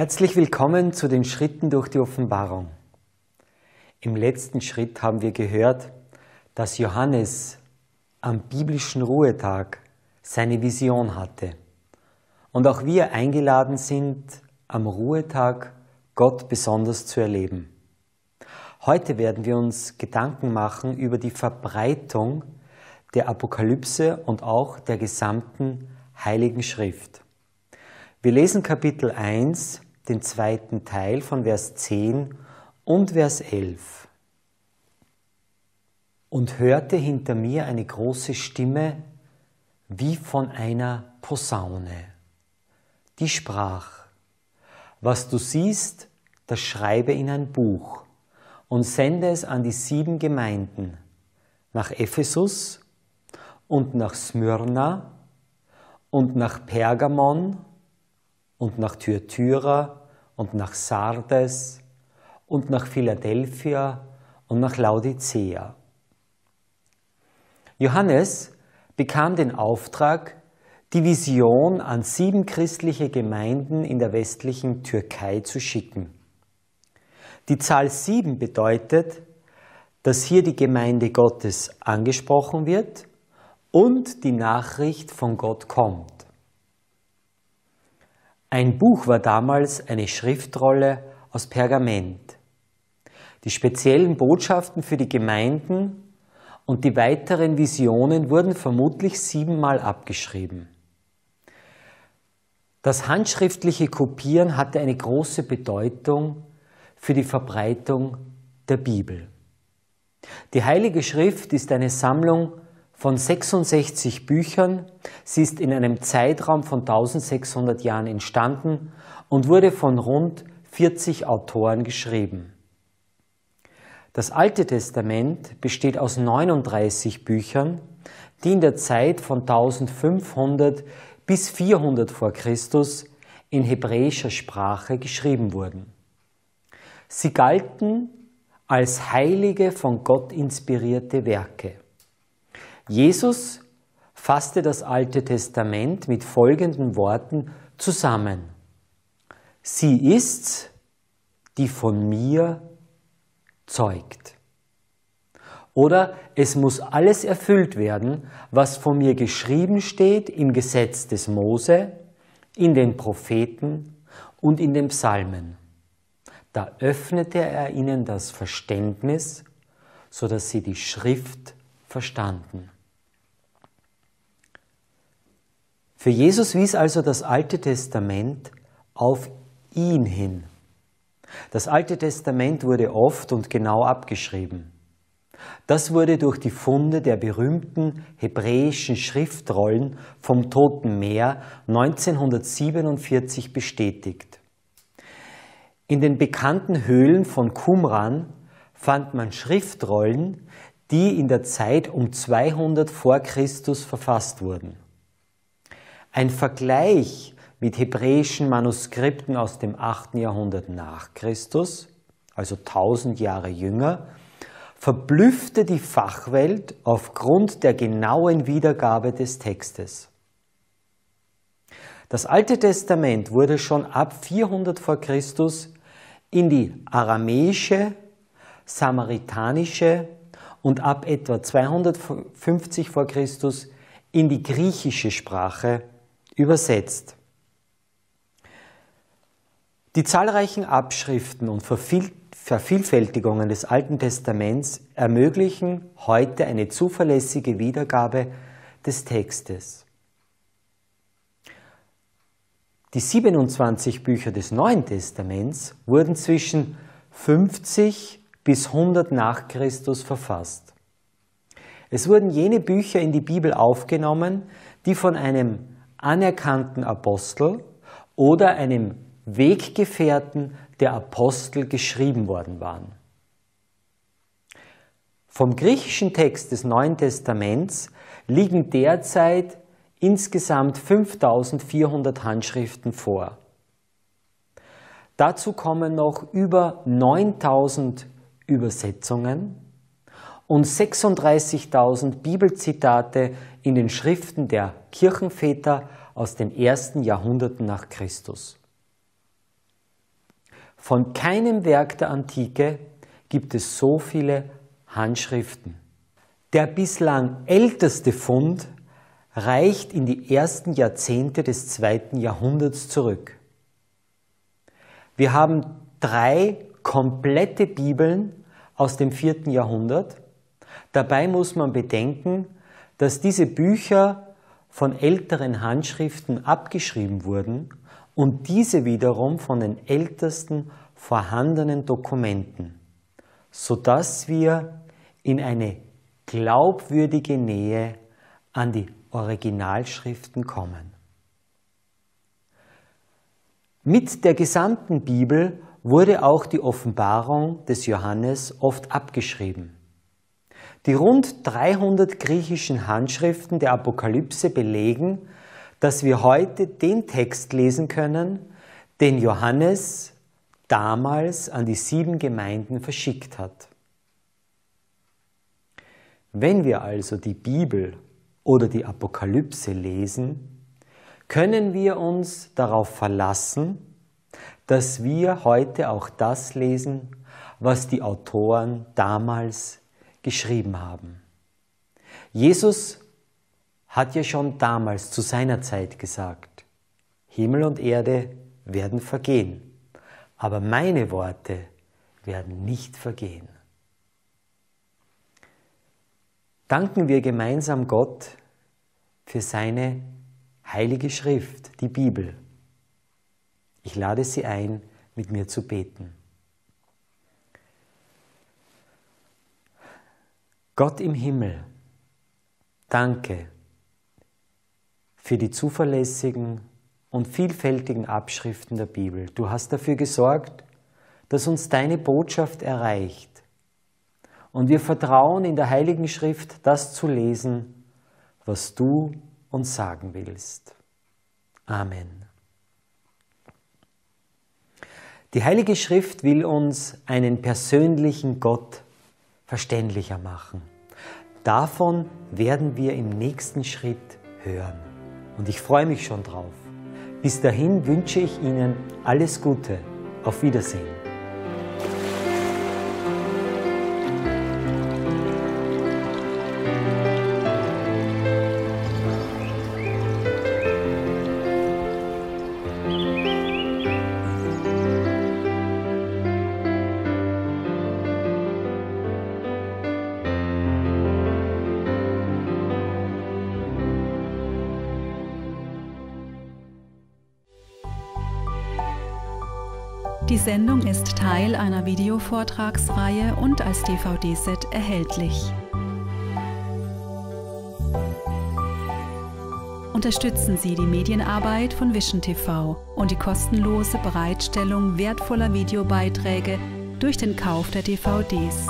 Herzlich willkommen zu den Schritten durch die Offenbarung. Im letzten Schritt haben wir gehört, dass Johannes am biblischen Ruhetag seine Vision hatte und auch wir eingeladen sind, am Ruhetag Gott besonders zu erleben. Heute werden wir uns Gedanken machen über die Verbreitung der Apokalypse und auch der gesamten Heiligen Schrift. Wir lesen Kapitel 1 den zweiten Teil von Vers 10 und Vers 11. Und hörte hinter mir eine große Stimme wie von einer Posaune, die sprach, was du siehst, das schreibe in ein Buch und sende es an die sieben Gemeinden, nach Ephesus und nach Smyrna und nach Pergamon und nach Thyatira und nach Sardes und nach Philadelphia und nach Laodicea. Johannes bekam den Auftrag, die Vision an sieben christliche Gemeinden in der westlichen Türkei zu schicken. Die Zahl sieben bedeutet, dass hier die Gemeinde Gottes angesprochen wird und die Nachricht von Gott kommt. Ein Buch war damals eine Schriftrolle aus Pergament. Die speziellen Botschaften für die Gemeinden und die weiteren Visionen wurden vermutlich siebenmal abgeschrieben. Das handschriftliche Kopieren hatte eine große Bedeutung für die Verbreitung der Bibel. Die Heilige Schrift ist eine Sammlung von 66 Büchern. Sie ist in einem Zeitraum von 1600 Jahren entstanden und wurde von rund 40 Autoren geschrieben. Das Alte Testament besteht aus 39 Büchern, die in der Zeit von 1500 bis 400 vor Christus in hebräischer Sprache geschrieben wurden. Sie galten als heilige von Gott inspirierte Werke. Jesus fasste das Alte Testament mit folgenden Worten zusammen. Sie ist's, die von mir zeugt. Oder es muss alles erfüllt werden, was von mir geschrieben steht im Gesetz des Mose, in den Propheten und in den Psalmen. Da öffnete er ihnen das Verständnis, sodass sie die Schrift verstanden. Für Jesus wies also das Alte Testament auf ihn hin. Das Alte Testament wurde oft und genau abgeschrieben. Das wurde durch die Funde der berühmten hebräischen Schriftrollen vom Toten Meer 1947 bestätigt. In den bekannten Höhlen von Qumran fand man Schriftrollen, die in der Zeit um 200 vor Christus verfasst wurden. Ein Vergleich mit hebräischen Manuskripten aus dem 8. Jahrhundert nach Christus, also 1000 Jahre jünger, verblüffte die Fachwelt aufgrund der genauen Wiedergabe des Textes. Das Alte Testament wurde schon ab 400 v. Chr. in die aramäische, samaritanische und ab etwa 250 v. Chr. in die griechische Sprache übersetzt. Die zahlreichen Abschriften und Vervielfältigungen des Alten Testaments ermöglichen heute eine zuverlässige Wiedergabe des Textes. Die 27 Bücher des Neuen Testaments wurden zwischen 50 bis 100 nach Christus verfasst. Es wurden jene Bücher in die Bibel aufgenommen, die von einem anerkannten Apostel oder einem Weggefährten der Apostel geschrieben worden waren. Vom griechischen Text des Neuen Testaments liegen derzeit insgesamt 5400 Handschriften vor. Dazu kommen noch über 9000 Übersetzungen und 36.000 Bibelzitate in den Schriften der Kirchenväter aus den ersten Jahrhunderten nach Christus. Von keinem Werk der Antike gibt es so viele Handschriften. Der bislang älteste Fund reicht in die ersten Jahrzehnte des zweiten Jahrhunderts zurück. Wir haben drei komplette Bibeln aus dem vierten Jahrhundert, Dabei muss man bedenken, dass diese Bücher von älteren Handschriften abgeschrieben wurden und diese wiederum von den ältesten vorhandenen Dokumenten, sodass wir in eine glaubwürdige Nähe an die Originalschriften kommen. Mit der gesamten Bibel wurde auch die Offenbarung des Johannes oft abgeschrieben. Die rund 300 griechischen Handschriften der Apokalypse belegen, dass wir heute den Text lesen können, den Johannes damals an die sieben Gemeinden verschickt hat. Wenn wir also die Bibel oder die Apokalypse lesen, können wir uns darauf verlassen, dass wir heute auch das lesen, was die Autoren damals geschrieben haben. Jesus hat ja schon damals zu seiner Zeit gesagt, Himmel und Erde werden vergehen, aber meine Worte werden nicht vergehen. Danken wir gemeinsam Gott für seine heilige Schrift, die Bibel. Ich lade Sie ein, mit mir zu beten. Gott im Himmel, danke für die zuverlässigen und vielfältigen Abschriften der Bibel. Du hast dafür gesorgt, dass uns deine Botschaft erreicht. Und wir vertrauen in der Heiligen Schrift, das zu lesen, was du uns sagen willst. Amen. Die Heilige Schrift will uns einen persönlichen Gott verständlicher machen. Davon werden wir im nächsten Schritt hören. Und ich freue mich schon drauf. Bis dahin wünsche ich Ihnen alles Gute. Auf Wiedersehen. Die Sendung ist Teil einer Videovortragsreihe und als DVD-Set erhältlich. Unterstützen Sie die Medienarbeit von Vision TV und die kostenlose Bereitstellung wertvoller Videobeiträge durch den Kauf der DVDs.